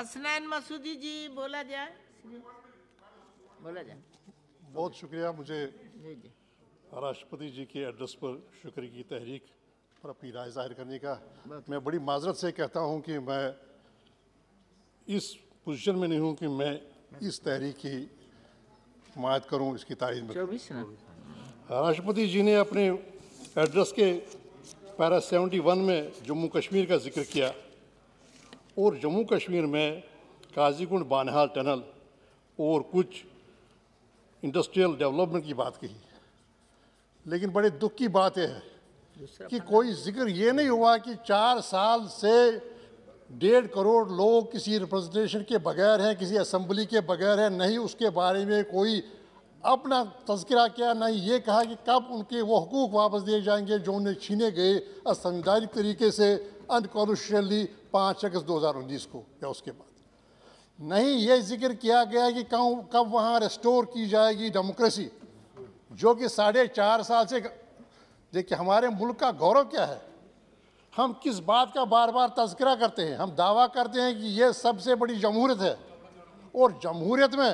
हसनैन मसूदी जी बोला जाए बोला जाए बहुत शुक्रिया मुझे राष्ट्रपति जी के एड्रेस पर शुक्र की तहरीक पर अपनी राय जाहिर करने का मैं बड़ी माजरत से कहता हूं कि मैं इस पोजीशन में नहीं हूं कि मैं इस तहरीक की हमायत करूं इसकी तारीफ में राष्ट्रपति जी ने अपने एड्रेस के पैरा 71 में जम्मू कश्मीर का जिक्र किया और जम्मू कश्मीर में काजीकुंड बानहाल टनल और कुछ इंडस्ट्रियल डेवलपमेंट की बात कही लेकिन बड़े दुख की बात यह है कि कोई जिक्र ये नहीं हुआ कि चार साल से डेढ़ करोड़ लोग किसी रिप्रेजेंटेशन के बगैर हैं किसी असम्बली के बगैर हैं नहीं उसके बारे में कोई अपना तस्करा किया ना ये कहा कि कब उनके वो हकूक़ वापस दिए जाएंगे जो उन्हें छीने गए असंवैधानिक तरीके से अनकॉन्स्टिट्यूशनली पाँच अगस्त दो हज़ार उन्नीस को या उसके बाद नहीं ये जिक्र किया गया कि कब कब वहाँ रेस्टोर की जाएगी डेमोक्रेसी जो कि साढ़े चार साल से देखिए हमारे मुल्क का गौरव क्या है हम किस बात का बार बार तस्करा करते हैं हम दावा करते हैं कि यह सबसे बड़ी जमहूरत है और जमहूरियत में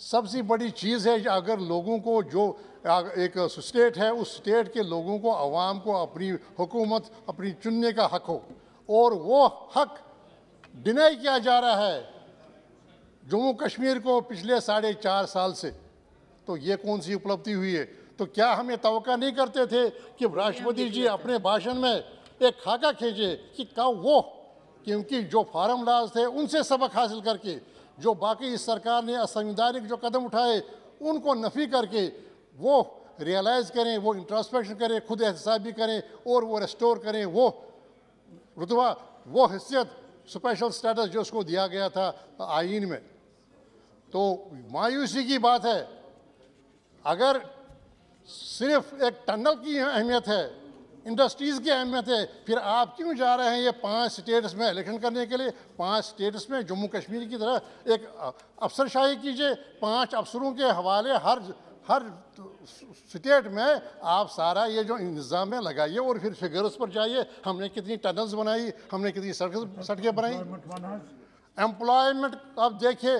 सबसे बड़ी चीज़ है अगर लोगों को जो एक स्टेट है उस स्टेट के लोगों को आवाम को अपनी हुकूमत अपनी चुनने का हक हो और वो हक डिनाई किया जा रहा है जम्मू कश्मीर को पिछले साढ़े चार साल से तो ये कौन सी उपलब्धि हुई है तो क्या हम ये तो नहीं करते थे कि राष्ट्रपति जी अपने भाषण में एक खाका खींचे कि का वो क्योंकि जो फार्म लाज थे उनसे सबक हासिल करके जो बाकी इस सरकार ने असंवैधानिक जो कदम उठाए उनको नफ़ी करके वो रियलाइज़ करें वो इंट्रोस्पेक्शन करें खुद एहतसाबी करें और वो रेस्टोर करें वो रुतबा वो हैसियत स्पेशल स्टेटस जो उसको दिया गया था आइन में तो मायूसी की बात है अगर सिर्फ एक टनल की अहमियत है इंडस्ट्रीज़ की अहमियत है फिर आप क्यों जा रहे हैं ये पांच स्टेट्स में इलेक्शन करने के लिए पांच स्टेट्स में जम्मू कश्मीर की तरह एक अफसरशाही कीजिए पांच अफसरों के हवाले हर हर स्टेट में आप सारा ये जो इंतज़ाम है लगाइए और फिर फिगर्स पर जाइए हमने कितनी टनल्स बनाई हमने कितनी सड़कें सड़कें बनाई एम्प्लॉयमेंट अब देखिए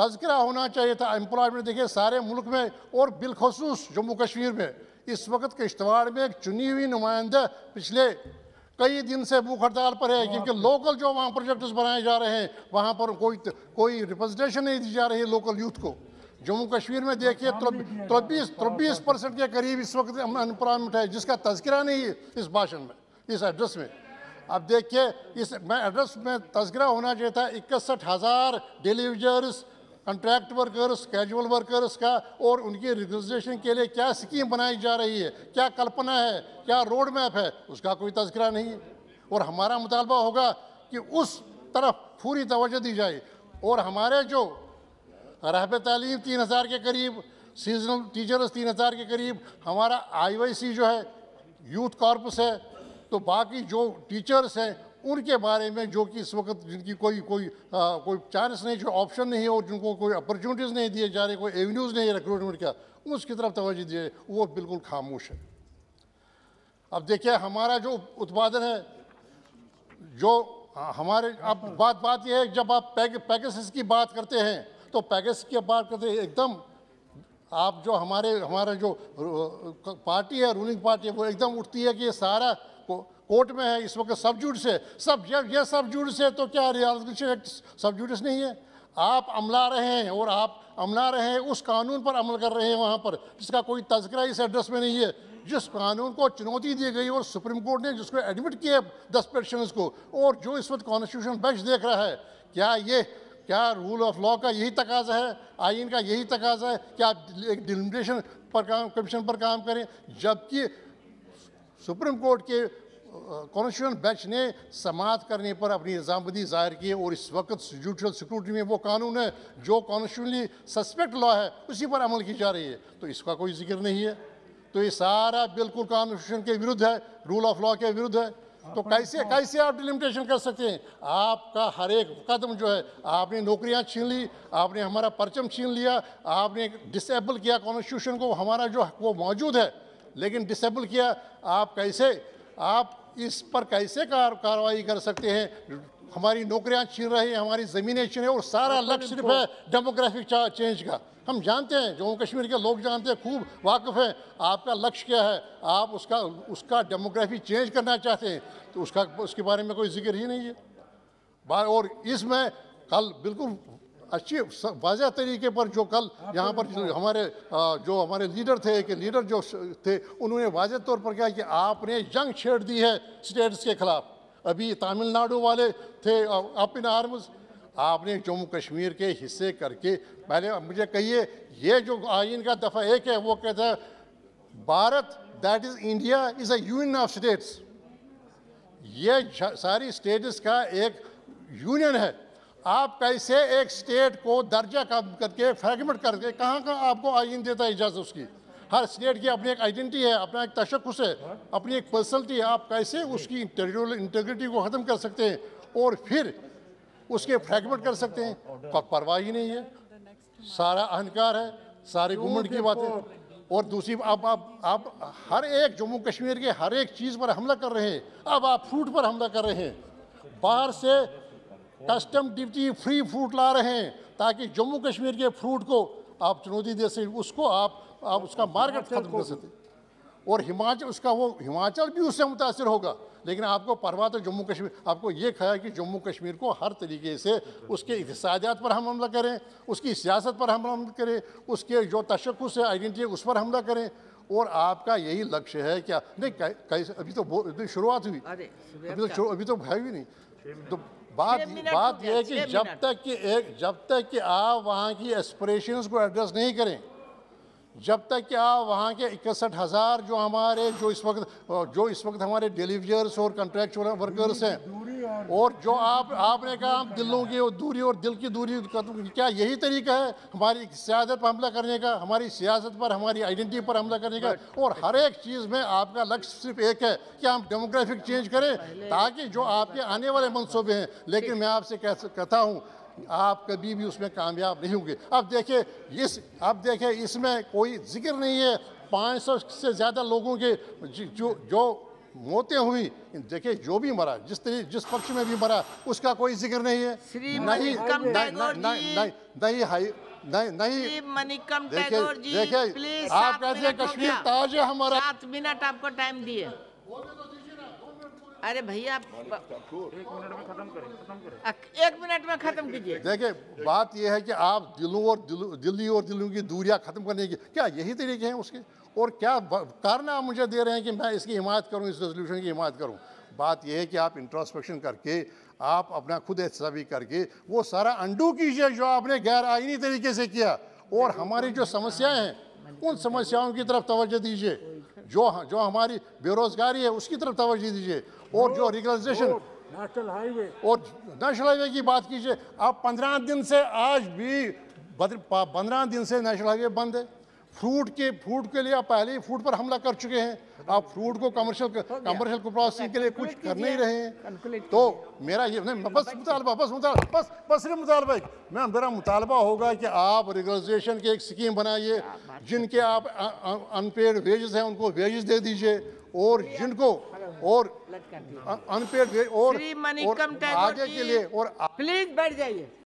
तस्करा होना चाहिए था एम्प्लॉयमेंट देखिए सारे मुल्क में और बिलखसूस जम्मू कश्मीर में इस वक्त किश्तवाड़ में एक चुनी हुई नुमाइंदा पिछले कई दिन से भूख हड़ताल पर है क्योंकि लोकल जो वहाँ प्रोजेक्ट्स बनाए जा रहे हैं वहाँ पर कोई कोई रिप्रेजेंटेशन नहीं दी जा रही है लोकल यूथ को जम्मू कश्मीर में देखिए चौबीस चौबीस परसेंट के करीब इस वक्त अनएम्प्लॉयमेंट है जिसका तस्करा नहीं है इस भाषण में इस एड्रेस में अब देखिए इस मैं एड्रेस में तस्करा होना चाहिए था इकसठ हज़ार delivers contract workers casual workers का और उनकी रिकग्नाइजेशन के लिए क्या स्कीम बनाई जा रही है क्या कल्पना है क्या रोड मैप है उसका कोई तस्करा नहीं है और हमारा मुतालबा होगा कि उस तरफ पूरी तोजह दी जाए और हमारे जो रहब तालीम तीन हज़ार के करीब सीजनल टीचर्स तीन हज़ार के करीब हमारा आई वाई सी जो है यूथ कॉर्पस है तो बाकी जो टीचर्स हैं उनके बारे में जो कि इस वक्त जिनकी कोई कोई आ, कोई चांस नहीं जो ऑप्शन नहीं है और जिनको कोई अपॉर्चुनिटीज़ नहीं दिए जा रहे कोई एवेन्यूज़ नहीं है रिक्रूटमेंट का उसकी तरफ तोज्जो दिए वो बिल्कुल खामोश है अब देखिए हमारा जो उत्पादन है जो हमारे अब बात बात यह है जब आप पैक पैकेज की बात करते हैं तो पैकेज की बात करते हैं एकदम आप जो हमारे हमारा जो पार्टी है रूलिंग पार्टी है वो एकदम उठती है कि ये सारा को कोर्ट में है इस वक्त सब जूड से सब जब यह सब जूड से तो क्या रियालशन एक्ट सब जूडिस नहीं है आप अमला रहे हैं और आप अमला रहे हैं उस कानून पर अमल कर रहे हैं वहाँ पर जिसका कोई तस्करा इस एड्रेस में नहीं है जिस कानून को चुनौती दी गई और सुप्रीम कोर्ट ने जिसको एडमिट किया दस पेटिशन को और जो इस वक्त कॉन्स्टिट्यूशन बेंच देख रहा है क्या ये क्या रूल ऑफ लॉ का यही तकाजा है आइन का यही तकाजा है कि आप एक डिलिमिटेशन पर काम कमीशन पर काम करें जबकि सुप्रीम कोर्ट के कॉन्स्टिट्यूशन बेंच ने समात करने पर अपनी इल्ज़ामबंदी ज़ाहिर की और इस वक्त जुडिशल सिक्योरिटी में वो कानून है जो कॉन्स्टिट्यूशनली सस्पेक्ट लॉ है उसी पर अमल की जा रही है तो इसका कोई जिक्र नहीं है तो ये सारा बिल्कुल कॉन्स्टिट्यूशन के विरुद्ध है रूल ऑफ लॉ के विरुद्ध है तो कैसे तो- कैसे आप डिलिमिटेशन कर सकते हैं आपका हर एक कदम जो है आपने नौकरियां छीन ली आपने हमारा परचम छीन लिया आपने डिसेबल किया कॉन्स्टिट्यूशन को हमारा जो वो मौजूद है लेकिन डिसेबल किया आप कैसे आप इस पर कैसे कार, कार्रवाई कर सकते हैं हमारी नौकरियां छीन रही हैं हमारी ज़मीनें छीन रही और सारा लक्ष्य सिर्फ है डेमोग्राफिक चेंज का हम जानते हैं जम्मू कश्मीर के लोग जानते हैं खूब वाकफ़ हैं आपका लक्ष्य क्या है आप उसका उसका डेमोग्राफी चेंज करना चाहते हैं तो उसका उसके बारे में कोई जिक्र ही नहीं है और इसमें कल बिल्कुल अच्छी वाजह तरीके पर जो कल यहाँ तो पर हमारे जो हमारे लीडर थे कि लीडर जो थे उन्होंने वाजह तौर पर कहा कि आपने जंग छेड़ दी है स्टेट्स के खिलाफ अभी तमिलनाडु वाले थे अप इन आर्म्स आपने जम्मू कश्मीर के हिस्से करके पहले मुझे कहिए ये जो आइन का दफ़ा एक है वो कहता है Bharat that is India is a union of states ये सारी स्टेट्स का एक यूनियन है आप कैसे एक स्टेट को दर्जा कम करके फ्रेगमेंट करके कहाँ कहाँ आपको आइन देता है इजाज़त उसकी हर स्टेट की अपनी एक आइडेंटिटी है अपना एक तशखस है अपनी एक पर्सनलिटी है आप कैसे उसकी टेरिटोरियल इंटेग्रिटी को ख़त्म कर सकते हैं और फिर उसके फ्रेगमेंट कर सकते हैं परवाह ही नहीं है सारा अहंकार है सारे गवर्नमेंट की बातें और दूसरी आप, आप आप हर एक जम्मू कश्मीर के हर एक चीज़ पर हमला कर रहे हैं अब आप फ्रूट पर हमला कर रहे हैं बाहर से कस्टम ड्यूटी फ्री फ्रूट ला रहे हैं ताकि जम्मू कश्मीर के फ्रूट को आप चुनौती दे सकें उसको आप आप उसका मार्केट खत्म कर सकते और हिमाचल उसका वो हिमाचल भी उससे मुतासर होगा लेकिन आपको परवाह तो जम्मू कश्मीर आपको ये ख्याल कि जम्मू कश्मीर को हर तरीके से उसके इकतसादियात पर हम हमला करें उसकी सियासत पर हम हमला करें उसके जो तशखस है आइडेंटिटी उस पर हमला करें और आपका यही लक्ष्य है क्या नहीं कैसे तो अभी तो शुरुआत हुई अभी तो अभी तो है ही नहीं तो बात बात यह है कि जब तक कि एक जब तक कि आप वहाँ की एस्परेशंस को एड्रेस नहीं करें जब तक कि आप वहाँ के इकसठ हज़ार जो हमारे जो इस वक्त जो इस वक्त हमारे डिलीवर्स और कंट्रैक्चुअल वर्कर्स हैं और जो आप आपने कहा हम दिलों की और दूरी और दिल की दूरी क्या यही तरीका है हमारी सियासत पर हमला करने का हमारी सियासत पर हमारी आइडेंटिटी पर हमला करने का और हर एक चीज़ में आपका लक्ष्य सिर्फ एक है कि हम डेमोग्राफिक चेंज करें ताकि जो आपके आने वाले मनसूबे हैं लेकिन मैं आपसे कहता हूँ आप कभी भी उसमें कामयाब नहीं होंगे अब देखिए इस अब देखिए इसमें कोई जिक्र नहीं है 500 से ज़्यादा लोगों के जो जो मौतें हुई देखिए जो भी मरा जिस तरीके जिस पक्ष में भी मरा उसका कोई जिक्र नहीं है नहीं नहीं नहीं हाई नहीं नहीं मनिकम टैगोर जी प्लीज आप कैसे कश्मीर ताज है हमारा सात मिनट आपको टाइम दिए अरे भैया एक मिनट में खत्म कीजिए देखिए बात यह है कि आप दिलों और दिलों दिल्ली और दिलों की दूरियां खत्म करने की क्या यही तरीके हैं उसके और क्या कारना मुझे दे रहे हैं कि मैं इसकी हिमायत करूँ इस रेजोल्यूशन की हिमायत करूँ बात यह है कि आप इंट्रोस्पेक्शन करके आप अपना खुद एहतसाबी करके वो सारा अंडू कीजिए जो आपने गैर आइनी तरीके से किया और हमारी जो समस्याएं हैं उन समस्याओं की तरफ तवज्जो दीजिए जो जो हमारी बेरोजगारी है उसकी तरफ तवज्जो दीजिए और जो रिगलाइजेशन नेशनल हाईवे और नेशनल हाईवे की बात कीजिए आप पंद्रह दिन से आज भी पंद्रह दिन से नेशनल हाईवे बंद है फ्रूट के फ्रूट के लिए आप पहले ही फ्रूट पर हमला कर चुके हैं आप फ्रूट को कमर्शियल कमर्शियल प्रोसेसिंग के लिए कुछ कर नहीं रहे हैं तो मेरा ये नहीं बस मुतालबा बस मुतालबा बस बस सिर्फ मुतालबा मैम मेरा मुतालबा होगा कि आप रेगुलराइजेशन की एक स्कीम बनाइए जिनके आप अनपेड वेजेस हैं उनको वेजेस दे दीजिए और जिनको और अनपेड और आगे के लिए और प्लीज बैठ जाइए